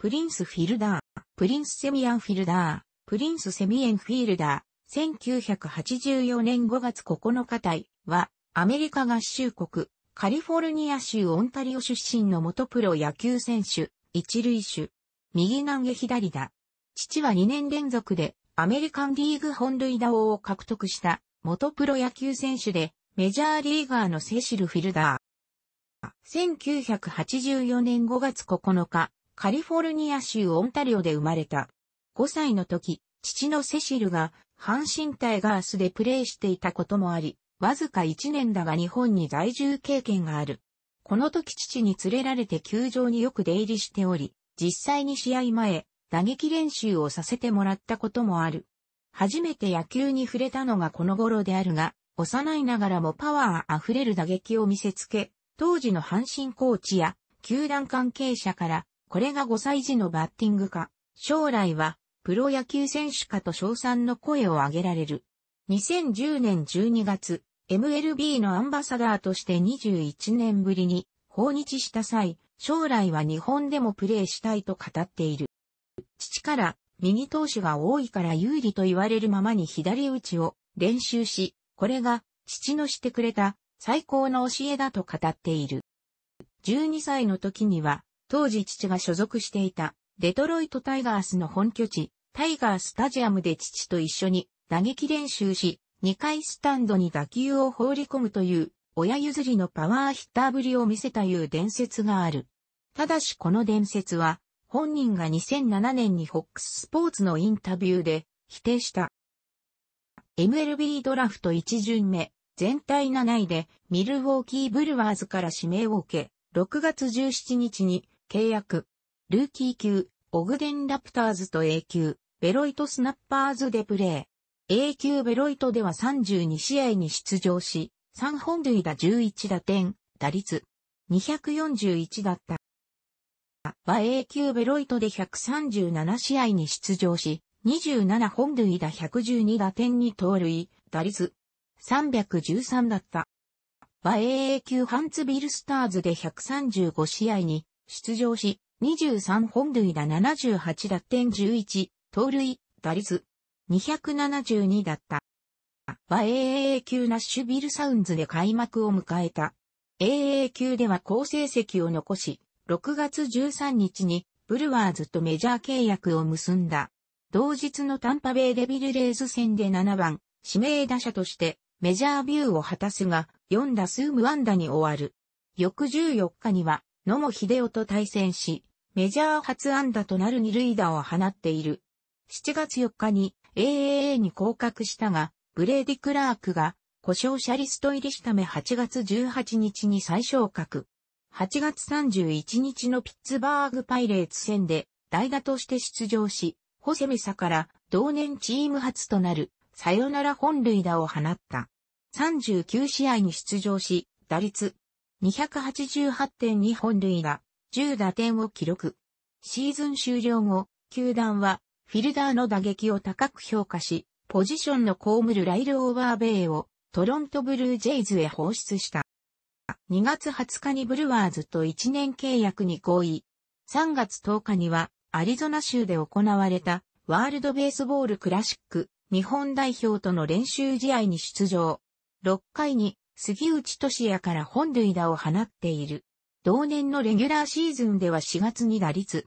プリンスフィルダー、プリンスセミアンフィルダー、プリンスセミエンフィールダー、1984年5月9日隊は、アメリカ合衆国、カリフォルニア州オンタリオ出身の元プロ野球選手、一塁手、右投げ左打。父は2年連続で、アメリカンリーグ本塁打王を獲得した、元プロ野球選手で、メジャーリーガーのセシル・フィルダー。1984年5月9日、カリフォルニア州オンタリオで生まれた。5歳の時、父のセシルが阪神タイガースでプレーしていたこともあり、わずか1年だが日本に在住経験がある。この時父に連れられて球場によく出入りしており、実際に試合前、打撃練習をさせてもらったこともある。初めて野球に触れたのがこの頃であるが、幼いながらもパワー溢れる打撃を見せつけ、当時の阪神コーチや球団関係者からこれが5歳児のバッティングか、将来はプロ野球選手かと称賛の声を上げられる。2010年12月、MLB のアンバサダーとして21年ぶりに訪日した際、将来は日本でもプレーしたいと語っている。父から右投手が多いから有利と言われるままに左打ちを練習し、これが父のしてくれた最高の教えだと語っている。12歳の時には当時父が所属していたデトロイトタイガースの本拠地、タイガースタジアムで父と一緒に打撃練習し、2回スタンドに打球を放り込むという、親譲りのパワーヒッターぶりを見せたいう伝説がある。ただしこの伝説は、本人が2007年にックススポーツのインタビューで否定した。MLB ドラフト1巡目、全体7位でミルウォーキーブルワーズから指名を受け、6月17日に契約。ルーキー級、オグデンラプターズと A 級、ベロイトスナッパーズでプレー。A 級ベロイトでは32試合に出場し、3本塁打11打点、打率241だった。は A 級ベロイトで137試合に出場し、27本塁打112打点に盗塁、打率313だった。は AA 級ハンツビルスターズで135試合に出場し、23本塁打78打点11、盗塁、打率、272だった。は AAA 級ナッシュビルサウンズで開幕を迎えた。a a 級では好成績を残し、6月13日にブルワーズとメジャー契約を結んだ。同日のタンパベイデビルレーズ戦で7番、指名打者としてメジャービューを果たすが、4打数無安打に終わる。翌14日には野茂秀夫と対戦し、メジャー初安打となる二塁打を放っている。7月4日に AAA に降格したが、ブレーディ・クラークが故障者リスト入りしため8月18日に再昇格。8月31日のピッツバーグパイレーツ戦で代打として出場し、ホセミサから同年チーム初となるサヨナラ本塁打を放った。39試合に出場し、打率288.2本塁打、10打点を記録。シーズン終了後、球団はフィルダーの打撃を高く評価し、ポジションの被るライル・オーバーベイをトロントブルージェイズへ放出した。2月20日にブルワーズと1年契約に合意。3月10日にはアリゾナ州で行われたワールドベースボールクラシック日本代表との練習試合に出場。6回に杉内俊也から本塁打を放っている。同年のレギュラーシーズンでは4月に打率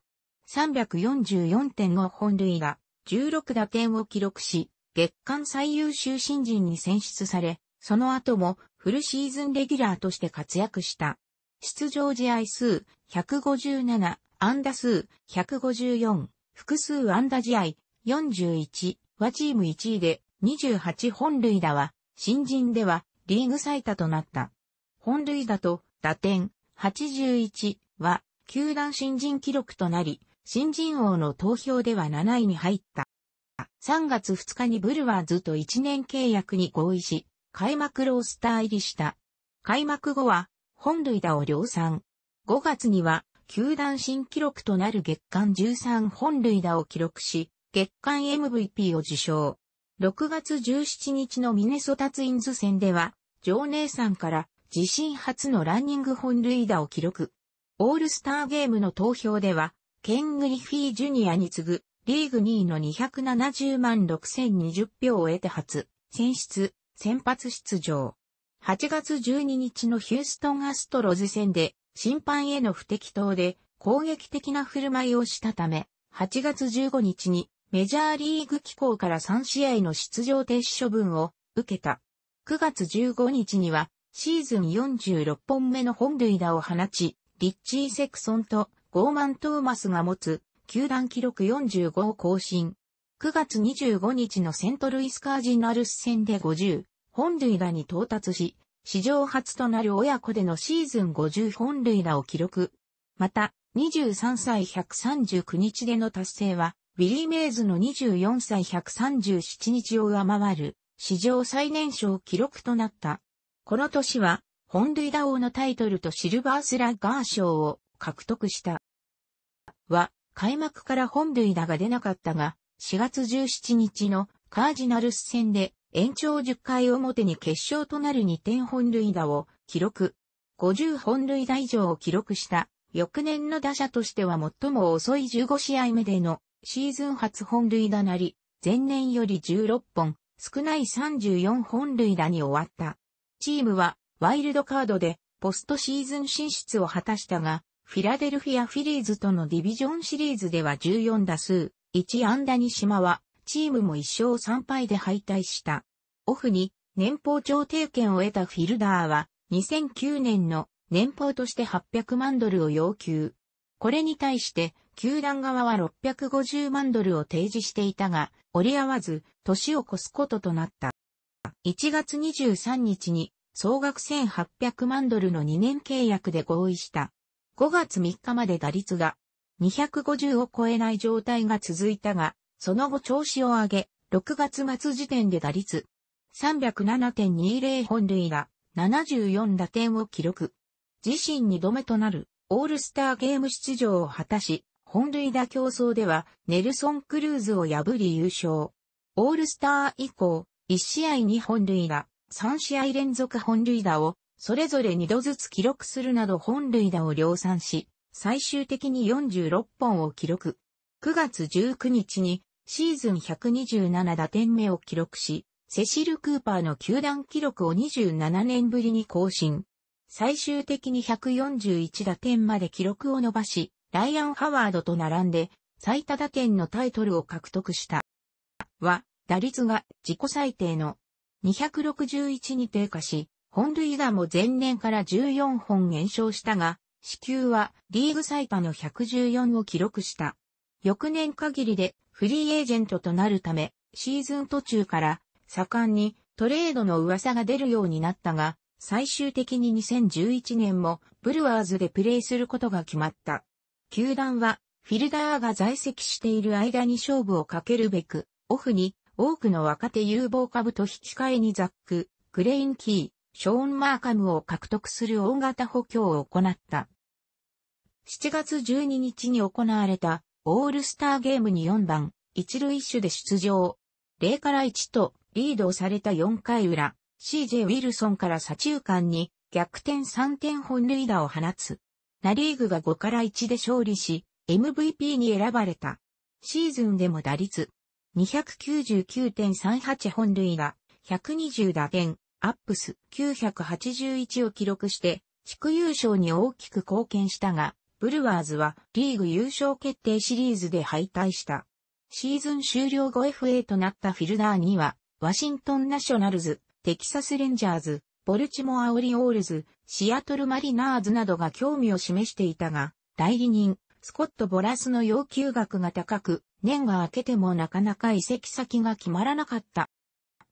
344.5本塁打、16打点を記録し、月間最優秀新人に選出され、その後もフルシーズンレギュラーとして活躍した。出場試合数157、安打数154、複数安打試合41はチーム1位で28本塁打は、新人ではリーグ最多となった。本塁打と打点81は球団新人記録となり、新人王の投票では7位に入った。3月2日にブルワーズと1年契約に合意し、開幕ロースター入りした。開幕後は本塁打を量産。5月には球団新記録となる月間13本塁打を記録し、月間 MVP を受賞。6月17日のミネソタツインズ戦では、ジョーネイさんから自身初のランニング本塁打を記録。オールスターゲームの投票では、ケン・グリフィー・ジュニアに次ぐ、リーグ2位の270万6020票を得て初、選出、先発出場。8月12日のヒューストンアストロズ戦で、審判への不適当で、攻撃的な振る舞いをしたため、8月15日にメジャーリーグ機構から3試合の出場停止処分を受けた。9月15日にはシーズン46本目の本塁打を放ち、リッチー・セクソンとゴーマン・トーマスが持つ球団記録45を更新。9月25日のセントルイスカージナルス戦で50本塁打に到達し、史上初となる親子でのシーズン50本塁打を記録。また、23歳139日での達成は、ウィリー・メイズの24歳137日を上回る、史上最年少記録となった。この年は、本塁打王のタイトルとシルバースラッガー賞を獲得した。は、開幕から本塁打が出なかったが、4月17日のカージナルス戦で延長10回表に決勝となる2点本塁打を記録。50本塁打以上を記録した、翌年の打者としては最も遅い15試合目でのシーズン初本塁打なり、前年より16本、少ない34本塁打に終わった。チームはワイルドカードでポストシーズン進出を果たしたが、フィラデルフィア・フィリーズとのディビジョンシリーズでは14打数、1安打に島は、チームも1勝3敗で敗退した。オフに年俸調停権を得たフィルダーは、2009年の年俸として800万ドルを要求。これに対して、球団側は650万ドルを提示していたが、折り合わず、年を越すこととなった。1月23日に、総額1800万ドルの2年契約で合意した。5月3日まで打率が250を超えない状態が続いたが、その後調子を上げ、6月末時点で打率307.20本塁打74打点を記録。自身2度目となるオールスターゲーム出場を果たし、本塁打競争ではネルソン・クルーズを破り優勝。オールスター以降、1試合に本塁打、3試合連続本塁打を、それぞれ2度ずつ記録するなど本塁打を量産し、最終的に46本を記録。9月19日にシーズン127打点目を記録し、セシル・クーパーの球団記録を27年ぶりに更新。最終的に141打点まで記録を伸ばし、ライアン・ハワードと並んで、最多打点のタイトルを獲得した。は、打率が自己最低の261に低下し、本塁打も前年から14本減少したが、支給はリーグ最多の114を記録した。翌年限りでフリーエージェントとなるため、シーズン途中から盛んにトレードの噂が出るようになったが、最終的に2011年もブルワーズでプレーすることが決まった。球団はフィルダーが在籍している間に勝負をかけるべく、オフに多くの若手有望株と引き換えにザック、グレインキー、ショーン・マーカムを獲得する大型補強を行った。7月12日に行われたオールスターゲームに4番、一塁手で出場。0から1とリードをされた4回裏、CJ ウィルソンから左中間に逆転3点本塁打を放つ。ナリーグが5から1で勝利し、MVP に選ばれた。シーズンでも打率299.38本塁打、120打点、アップス981を記録して、地区優勝に大きく貢献したが、ブルワーズはリーグ優勝決定シリーズで敗退した。シーズン終了後 FA となったフィルダーには、ワシントンナショナルズ、テキサスレンジャーズ、ボルチモアオリオールズ、シアトルマリナーズなどが興味を示していたが、代理人、スコット・ボラスの要求額が高く、年が明けてもなかなか移籍先が決まらなかった。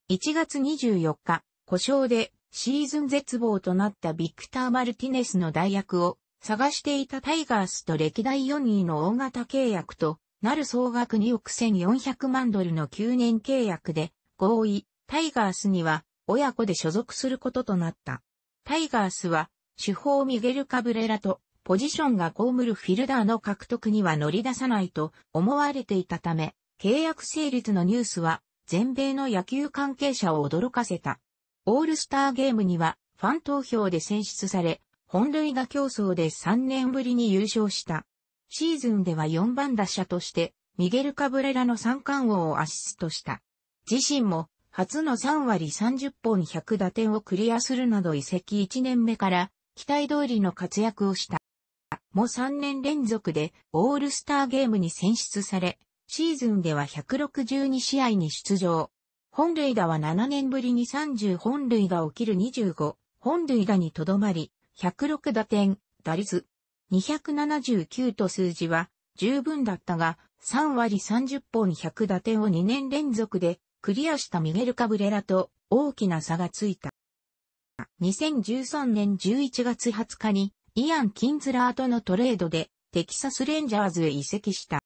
1月24日、故障でシーズン絶望となったビクター・マルティネスの代役を探していたタイガースと歴代4位の大型契約となる総額2億1400万ドルの9年契約で合意、タイガースには親子で所属することとなった。タイガースは、主砲ミゲル・カブレラと、ポジションが被るフィルダーの獲得には乗り出さないと思われていたため、契約成立のニュースは、全米の野球関係者を驚かせた。オールスターゲームには、ファン投票で選出され、本塁打競争で3年ぶりに優勝した。シーズンでは4番打者として、ミゲル・カブレラの三冠王をアシストした。自身も初の3割30本100打点をクリアするなど移籍1年目から期待通りの活躍をした。も3年連続でオールスターゲームに選出され、シーズンでは162試合に出場。本塁打は7年ぶりに30本塁打を切る25本塁打にとどまり、106打点、打率279と数字は十分だったが、3割30本100打点を2年連続でクリアしたミゲル・カブレラと大きな差がついた。2013年11月20日にイアン・キンズラーとのトレードでテキサス・レンジャーズへ移籍した。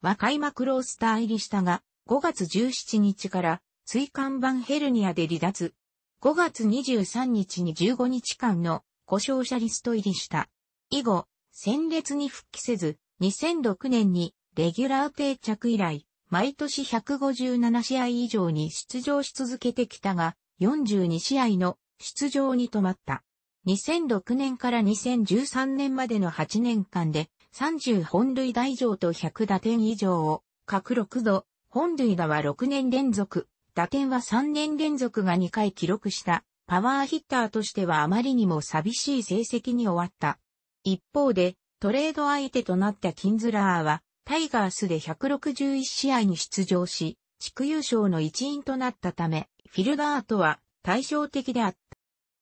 は開幕ロースター入りしたが5月17日から椎間板ヘルニアで離脱。5月23日に15日間の故障者リスト入りした。以後、戦列に復帰せず、2006年にレギュラー定着以来、毎年157試合以上に出場し続けてきたが、42試合の出場に止まった。2006年から2013年までの8年間で30本塁打以上と100打点以上を各6度、本塁打は6年連続、打点は3年連続が2回記録したパワーヒッターとしてはあまりにも寂しい成績に終わった。一方でトレード相手となったキンズラーはタイガースで161試合に出場し、地区優勝の一員となったため、フィルガーとは対照的であっ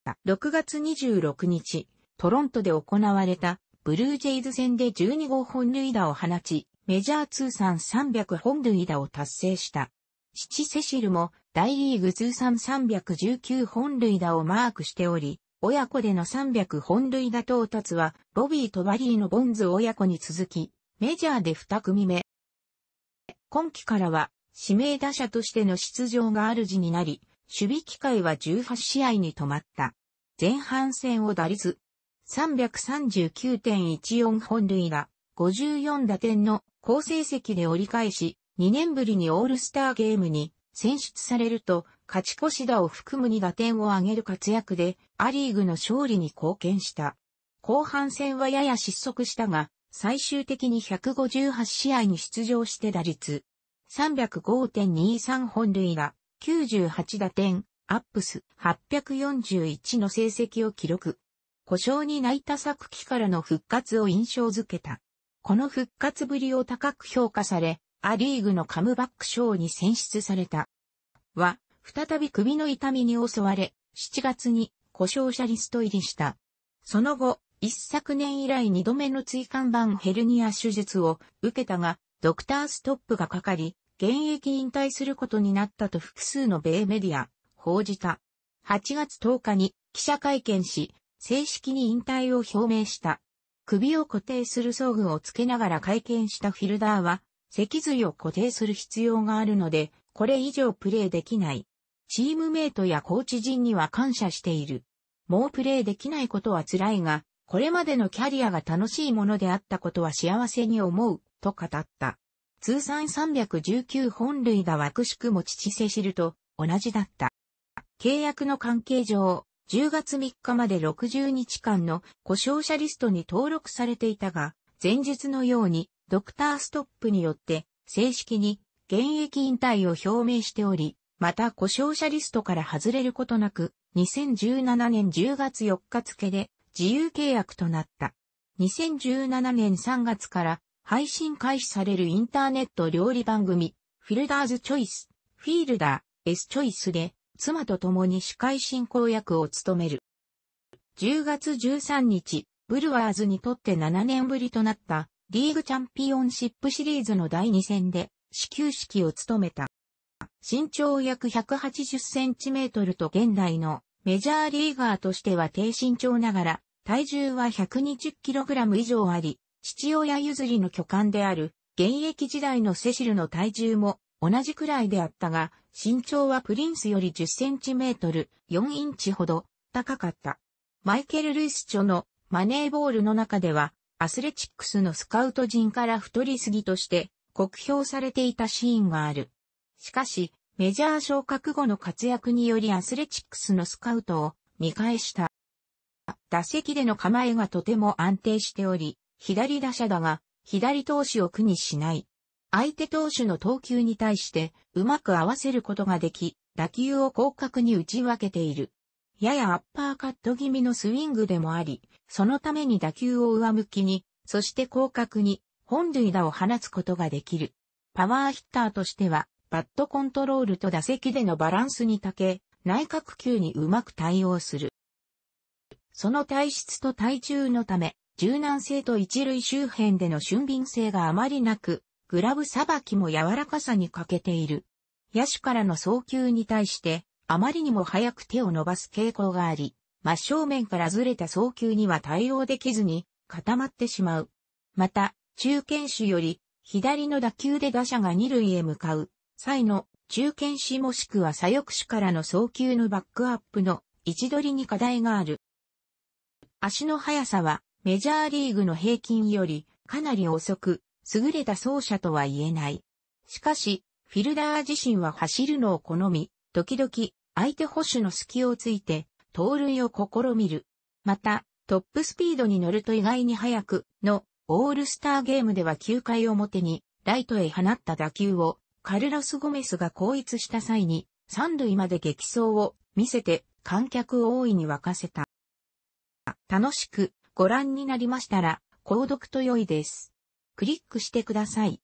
た。6月26日、トロントで行われたブルージェイズ戦で12号本塁打を放ち、メジャー通算300本塁打を達成した。父セシルも大リーグ通算319本塁打をマークしており、親子での300本塁打到達は、ボビーとバリーのボンズ親子に続き、メジャーで2組目。今季からは指名打者としての出場がある時になり、守備機会は18試合に止まった。前半戦を打率339.14本塁が、54打点の好成績で折り返し、2年ぶりにオールスターゲームに選出されると、勝ち越し打を含む2打点を挙げる活躍で、アリーグの勝利に貢献した。後半戦はやや失速したが、最終的に158試合に出場して打率、305.23本塁打、98打点、アップス841の成績を記録。故障に泣いた昨季からの復活を印象づけた。この復活ぶりを高く評価され、アリーグのカムバック賞に選出された。は、再び首の痛みに襲われ、7月に故障者リスト入りした。その後、一昨年以来二度目の椎間板ヘルニア手術を受けたが、ドクターストップがかかり、現役引退することになったと複数の米メディア、報じた。8月10日に記者会見し、正式に引退を表明した。首を固定する装具をつけながら会見したフィルダーは、脊髄を固定する必要があるので、これ以上プレイできない。チームメイトやコーチ陣には感謝している。もうプレイできないことは辛いが、これまでのキャリアが楽しいものであったことは幸せに思う、と語った。通算319本塁打枠くも父セシルと同じだった。契約の関係上、10月3日まで60日間の故障者リストに登録されていたが、前日のようにドクターストップによって正式に現役引退を表明しており、また故障者リストから外れることなく、2017年10月4日付で自由契約となった。2017年3月から配信開始されるインターネット料理番組、フィルダーズチョイス、フィールダー、エスチョイスで、妻と共に司会進行役を務める。10月13日、ブルワーズにとって7年ぶりとなったリーグチャンピオンシップシリーズの第2戦で始球式を務めた。身長約180センチメートルと現代のメジャーリーガーとしては低身長ながら、体重は 120kg 以上あり、父親譲りの巨漢である、現役時代のセシルの体重も同じくらいであったが、身長はプリンスより 10cm、4インチほど高かった。マイケル・ルイス著のマネーボールの中では、アスレチックスのスカウト陣から太りすぎとして、酷評されていたシーンがある。しかし、メジャー昇格後の活躍によりアスレチックスのスカウトを見返した。打席での構えがとても安定しており、左打者だが、左投手を苦にしない。相手投手の投球に対してうまく合わせることができ、打球を広角に打ち分けている。ややアッパーカット気味のスイングでもあり、そのために打球を上向きに、そして広角に本塁打を放つことができる。パワーヒッターとしてはバットコントロールと打席でのバランスに長け、内角球にうまく対応する。その体質と体重のため、柔軟性と一塁周辺での俊敏性があまりなく、グラブさばきも柔らかさに欠けている。野手からの送球に対して、あまりにも早く手を伸ばす傾向があり、真正面からずれた送球には対応できずに固まってしまう。また、中堅手より左の打球で打者が二塁へ向かう際の中堅士もしくは左翼手からの送球のバックアップの位置取りに課題がある。足の速さはメジャーリーグの平均よりかなり遅く、優れた走者とは言えない。しかし、フィルダー自身は走るのを好み、時々相手保守の隙をついて、盗塁を試みる。また、トップスピードに乗ると意外に速く、の、オールスターゲームでは9回表に、ライトへ放った打球を、カルロス・ゴメスが後逸した際に、三塁まで激走を見せて観客を大いに沸かせた。楽しくご覧になりましたら、購読と良いです。クリックしてください。